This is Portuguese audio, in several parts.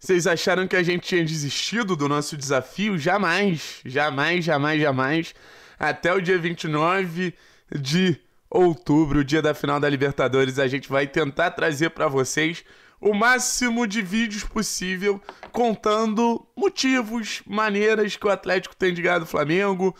Vocês acharam que a gente tinha desistido do nosso desafio? Jamais, jamais, jamais, jamais. Até o dia 29 de outubro, dia da final da Libertadores, a gente vai tentar trazer para vocês o máximo de vídeos possível contando motivos, maneiras que o Atlético tem de ganhar do Flamengo,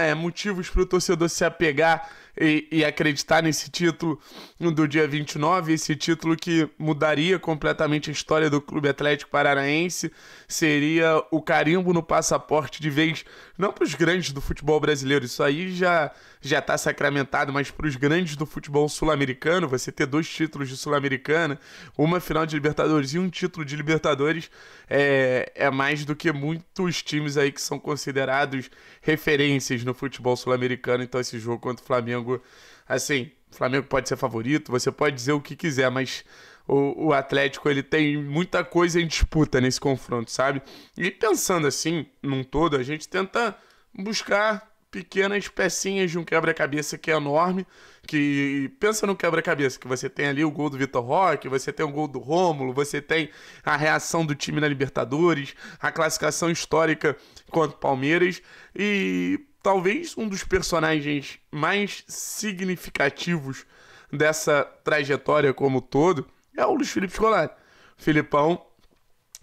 é, motivos para o torcedor se apegar e, e acreditar nesse título do dia 29, esse título que mudaria completamente a história do Clube Atlético Paranaense, seria o carimbo no passaporte de vez, não para os grandes do futebol brasileiro, isso aí já já está sacramentado, mas para os grandes do futebol sul-americano, você ter dois títulos de Sul-Americana, uma final de Libertadores e um título de Libertadores, é, é mais do que muitos times aí que são considerados referências no futebol sul-americano. Então, esse jogo contra o Flamengo Flamengo. Assim, o Flamengo pode ser favorito, você pode dizer o que quiser, mas o, o Atlético ele tem muita coisa em disputa nesse confronto, sabe? E pensando assim, num todo, a gente tenta buscar pequenas pecinhas de um quebra-cabeça que é enorme, que pensa no quebra-cabeça, que você tem ali o gol do Vitor Roque, você tem o gol do Rômulo, você tem a reação do time na Libertadores, a classificação histórica contra o Palmeiras e talvez um dos personagens mais significativos dessa trajetória como todo é o Luiz Felipe Scolari. Filipão,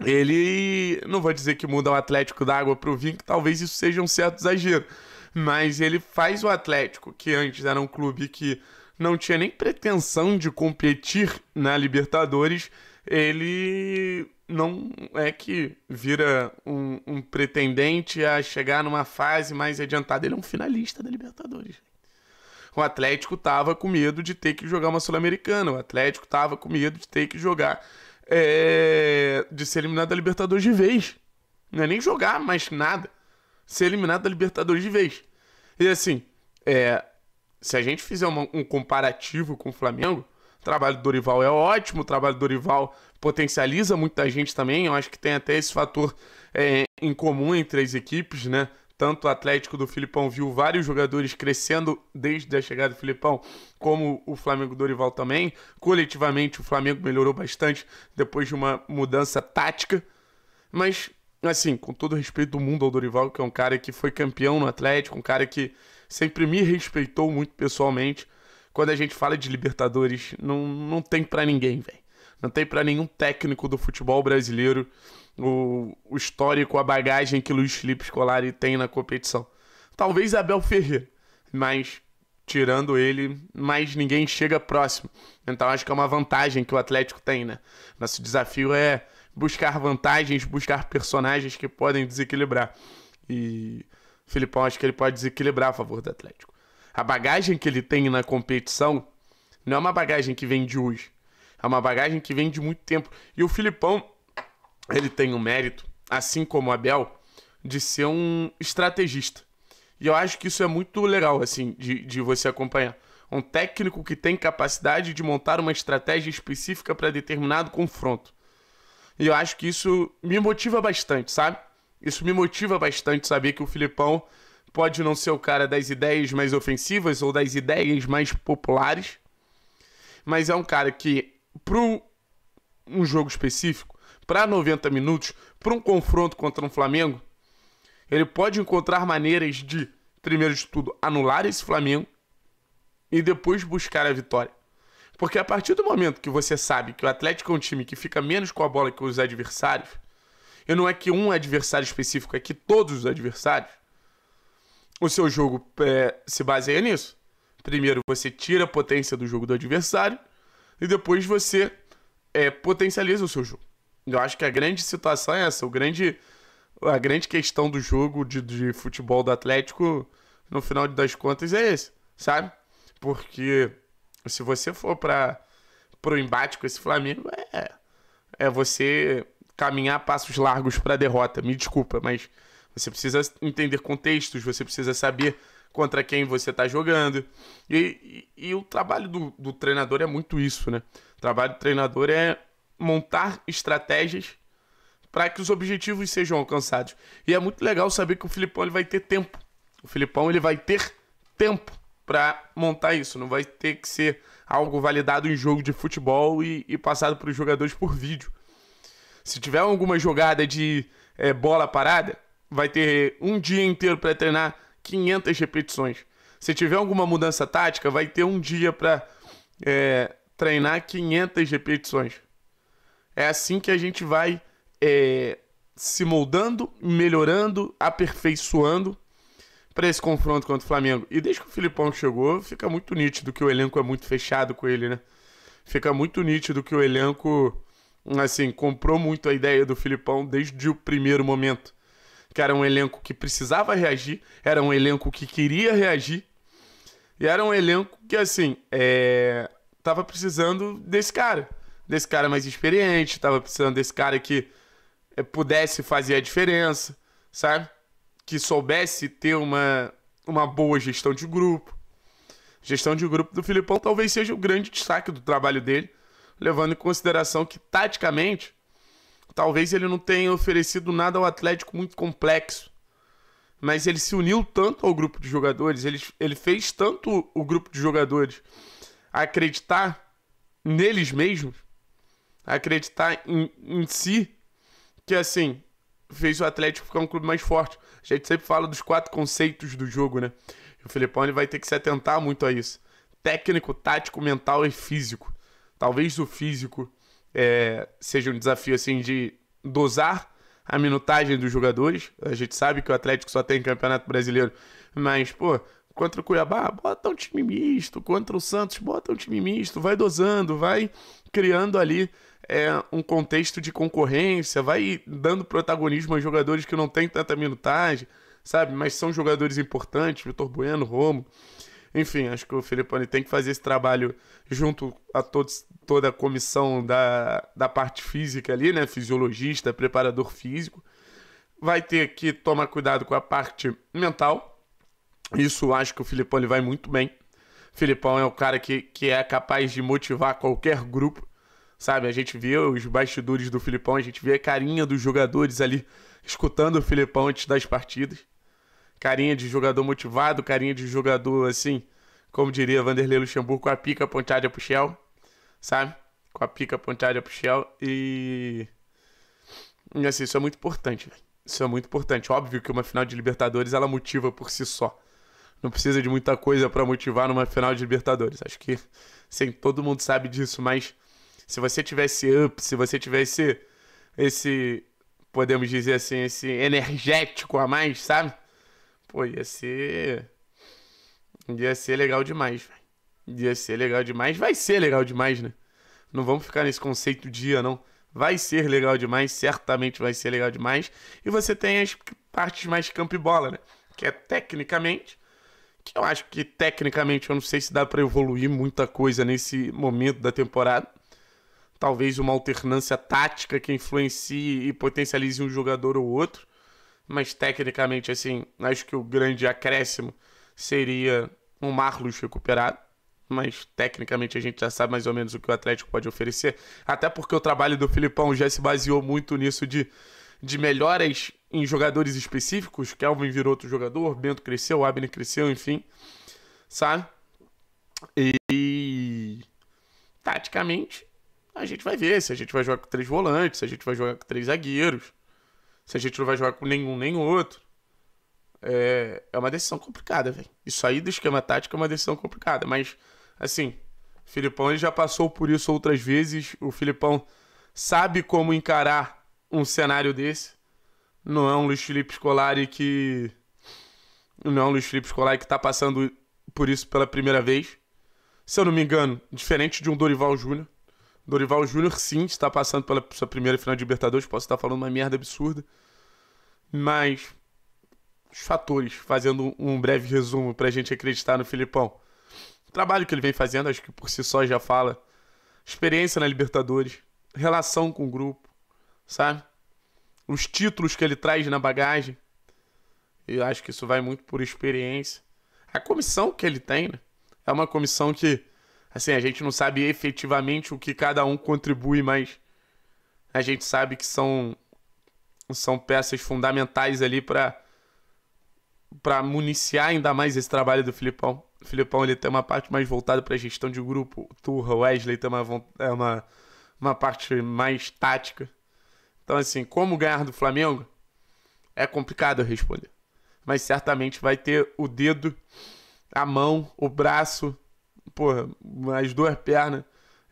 ele não vou dizer que muda o Atlético da água para o vinho, que talvez isso seja um certo exagero, mas ele faz o Atlético, que antes era um clube que não tinha nem pretensão de competir na Libertadores, ele não é que vira um, um, pretendente a chegar numa fase mais adiantada. Ele é um finalista da Libertadores. O Atlético tava com medo de ter que jogar uma Sul-Americana. O Atlético tava com medo de ter que jogar. É, de ser eliminado da Libertadores de vez. Não é nem jogar mais nada. Ser eliminado da Libertadores de vez. E assim, é, se a gente fizer uma, um comparativo com o Flamengo, o trabalho do Dorival é ótimo, o trabalho do Dorival potencializa muita gente também. Eu acho que tem até esse fator é, em comum entre as equipes, né? Tanto o Atlético do Filipão viu vários jogadores crescendo desde a chegada do Filipão, como o Flamengo do Dorival também. Coletivamente, o Flamengo melhorou bastante depois de uma mudança tática. Mas, assim, com todo respeito do mundo ao Dorival, que é um cara que foi campeão no Atlético, um cara que sempre me respeitou muito pessoalmente quando a gente fala de Libertadores, não, não tem para ninguém, velho. Não tem para nenhum técnico do futebol brasileiro o, o histórico, a bagagem que Luiz Felipe Scolari tem na competição. Talvez Abel Ferreira, mas tirando ele, mais ninguém chega próximo. Então acho que é uma vantagem que o Atlético tem, né? Nosso desafio é buscar vantagens, buscar personagens que podem desequilibrar. E Filipão acho que ele pode desequilibrar a favor do Atlético. A bagagem que ele tem na competição não é uma bagagem que vem de hoje. É uma bagagem que vem de muito tempo. E o Filipão, ele tem o mérito, assim como o Abel, de ser um estrategista. E eu acho que isso é muito legal, assim, de, de você acompanhar. Um técnico que tem capacidade de montar uma estratégia específica para determinado confronto. E eu acho que isso me motiva bastante, sabe? Isso me motiva bastante saber que o Filipão pode não ser o cara das ideias mais ofensivas ou das ideias mais populares, mas é um cara que, para um jogo específico, para 90 minutos, para um confronto contra um Flamengo, ele pode encontrar maneiras de, primeiro de tudo, anular esse Flamengo e depois buscar a vitória. Porque a partir do momento que você sabe que o Atlético é um time que fica menos com a bola que os adversários, e não é que um adversário específico, é que todos os adversários, o seu jogo é, se baseia nisso. Primeiro você tira a potência do jogo do adversário e depois você é, potencializa o seu jogo. Eu acho que a grande situação é essa, o grande, a grande questão do jogo de, de futebol do Atlético, no final das contas, é esse, sabe? Porque se você for para o embate com esse Flamengo, é, é você caminhar passos largos para derrota. Me desculpa, mas você precisa entender contextos, você precisa saber contra quem você está jogando. E, e, e, o trabalho do, do, treinador é muito isso, né? O trabalho do treinador é montar estratégias para que os objetivos sejam alcançados. E é muito legal saber que o Filipão ele vai ter tempo. O Filipão ele vai ter tempo para montar isso. Não vai ter que ser algo validado em jogo de futebol e, e passado para os jogadores por vídeo. Se tiver alguma jogada de é, bola parada, vai ter um dia inteiro para treinar 500 repetições. Se tiver alguma mudança tática, vai ter um dia para é, treinar 500 repetições. É assim que a gente vai é, se moldando, melhorando, aperfeiçoando para esse confronto contra o Flamengo. E desde que o Filipão chegou, fica muito nítido que o elenco é muito fechado com ele, né? Fica muito nítido que o elenco, assim, comprou muito a ideia do Filipão desde o primeiro momento que era um elenco que precisava reagir, era um elenco que queria reagir, e era um elenco que, assim, é... tava precisando desse cara. Desse cara mais experiente, tava precisando desse cara que é, pudesse fazer a diferença, sabe? Que soubesse ter uma, uma boa gestão de grupo. Gestão de grupo do Filipão talvez seja o grande destaque do trabalho dele, levando em consideração que, taticamente, Talvez ele não tenha oferecido nada ao Atlético muito complexo. Mas ele se uniu tanto ao grupo de jogadores, ele, ele fez tanto o grupo de jogadores acreditar neles mesmos, acreditar em, em si, que assim, fez o Atlético ficar um clube mais forte. A gente sempre fala dos quatro conceitos do jogo, né? E o Filipão ele vai ter que se atentar muito a isso: técnico, tático, mental e físico. Talvez o físico é, seja um desafio assim de dosar a minutagem dos jogadores. A gente sabe que o Atlético só tem campeonato brasileiro, mas, pô, contra o Cuiabá, bota um time misto, contra o Santos, bota um time misto, vai dosando, vai criando ali é, um contexto de concorrência, vai dando protagonismo a jogadores que não têm tanta minutagem, sabe? Mas são jogadores importantes, Vitor Bueno, Romo. Enfim, acho que o Filipone tem que fazer esse trabalho junto a todos, toda a comissão da, da parte física ali, né? Fisiologista, preparador físico. Vai ter que tomar cuidado com a parte mental. Isso acho que o ele vai muito bem. O Filipão é o cara que, que é capaz de motivar qualquer grupo sabe? A gente vê os bastidores do Filipão, a gente vê a carinha dos jogadores ali escutando o Filipão antes das partidas. Carinha de jogador motivado, carinha de jogador assim, como diria Vanderlei Luxemburgo, com a pica ponteada pro Shell, sabe? Com a pica ponteada pro Shell e. E assim, isso é muito importante, velho. Isso é muito importante. Óbvio que uma final de Libertadores ela motiva por si só. Não precisa de muita coisa para motivar numa final de Libertadores. Acho que sim, todo mundo sabe disso, mas se você tivesse up, se você tivesse esse, podemos dizer assim, esse energético a mais, sabe? Pô, ia ser. Ia ser legal demais, velho. Ia ser legal demais. Vai ser legal demais, né? Não vamos ficar nesse conceito dia, não. Vai ser legal demais, certamente vai ser legal demais. E você tem as partes mais campo e bola, né? Que é tecnicamente, que eu acho que tecnicamente eu não sei se dá para evoluir muita coisa nesse momento da temporada. Talvez uma alternância tática que influencie e potencialize um jogador ou outro mas tecnicamente, assim, acho que o grande acréscimo seria o Marlos recuperado. Mas tecnicamente a gente já sabe mais ou menos o que o Atlético pode oferecer. Até porque o trabalho do Filipão já se baseou muito nisso de, de melhoras em jogadores específicos. Kelvin virou outro jogador, Bento cresceu, Abner cresceu, enfim. Sabe? E. Taticamente, a gente vai ver se a gente vai jogar com três volantes, se a gente vai jogar com três zagueiros se a gente não vai jogar com nenhum nem outro. É, é uma decisão complicada, velho. Isso aí do esquema tático é uma decisão complicada, mas assim, o Filipão ele já passou por isso outras vezes. O Filipão sabe como encarar um cenário desse. Não é um Luiz Felipe Scolari que não é um Luiz Felipe Scolari que tá passando por isso pela primeira vez. Se eu não me engano, diferente de um Dorival Júnior, Dorival Júnior, sim, está passando pela sua primeira final de Libertadores. Posso estar falando uma merda absurda. Mas os fatores, fazendo um breve resumo para a gente acreditar no Filipão. O trabalho que ele vem fazendo, acho que por si só já fala. Experiência na Libertadores, relação com o grupo, sabe? Os títulos que ele traz na bagagem. Eu acho que isso vai muito por experiência. A comissão que ele tem, né? É uma comissão que Assim, a gente não sabe efetivamente o que cada um contribui, mas a gente sabe que são, são peças fundamentais ali para para municiar ainda mais esse trabalho do Filipão. O Filipão ele tem uma parte mais voltada para gestão de grupo, o Turra, o Wesley tem uma, é uma, uma parte mais tática. Então, assim, como ganhar do Flamengo? É complicado responder. Mas certamente vai ter o dedo, a mão, o braço porra, mais duas pernas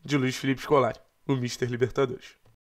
de Luiz Felipe Scolari, o Mister Libertadores.